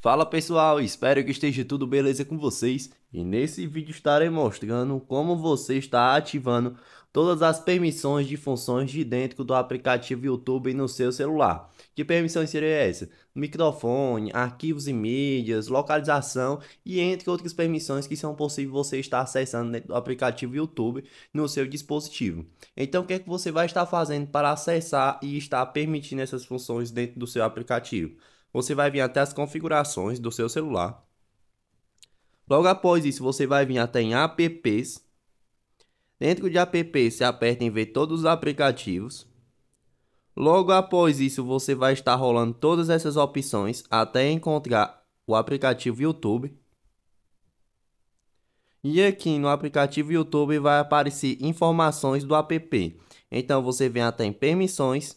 Fala pessoal, espero que esteja tudo beleza com vocês e nesse vídeo estarei mostrando como você está ativando todas as permissões de funções de dentro do aplicativo YouTube no seu celular. Que permissões seria essa? Microfone, arquivos e mídias, localização e entre outras permissões que são possíveis você estar acessando dentro do aplicativo YouTube no seu dispositivo. Então o que é que você vai estar fazendo para acessar e estar permitindo essas funções dentro do seu aplicativo? você vai vir até as configurações do seu celular. Logo após isso, você vai vir até em apps. Dentro de apps, você aperta em ver todos os aplicativos. Logo após isso, você vai estar rolando todas essas opções até encontrar o aplicativo YouTube. E aqui no aplicativo YouTube vai aparecer informações do app. Então você vem até em permissões,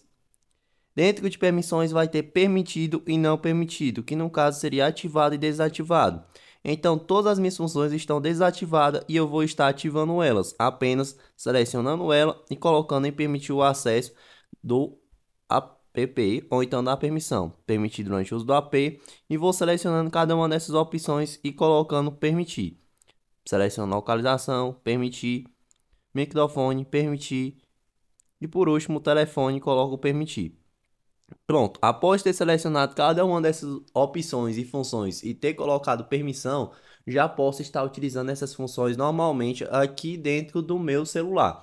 Dentro de permissões vai ter permitido e não permitido, que no caso seria ativado e desativado. Então todas as minhas funções estão desativadas e eu vou estar ativando elas, apenas selecionando ela e colocando em permitir o acesso do app, ou então da permissão, permitir durante o uso do app e vou selecionando cada uma dessas opções e colocando permitir. Seleciono localização, permitir, microfone, permitir e por último telefone coloco permitir. Pronto, após ter selecionado cada uma dessas opções e funções e ter colocado permissão, já posso estar utilizando essas funções normalmente aqui dentro do meu celular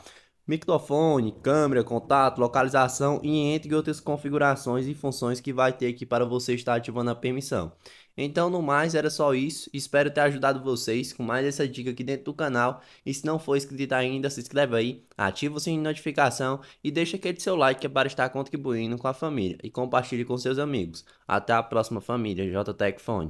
microfone, câmera, contato, localização e entre outras configurações e funções que vai ter aqui para você estar ativando a permissão. Então no mais era só isso, espero ter ajudado vocês com mais essa dica aqui dentro do canal e se não for inscrito ainda, se inscreve aí, ativa o sininho de notificação e deixa aquele seu like que é para estar contribuindo com a família e compartilhe com seus amigos. Até a próxima família, JTech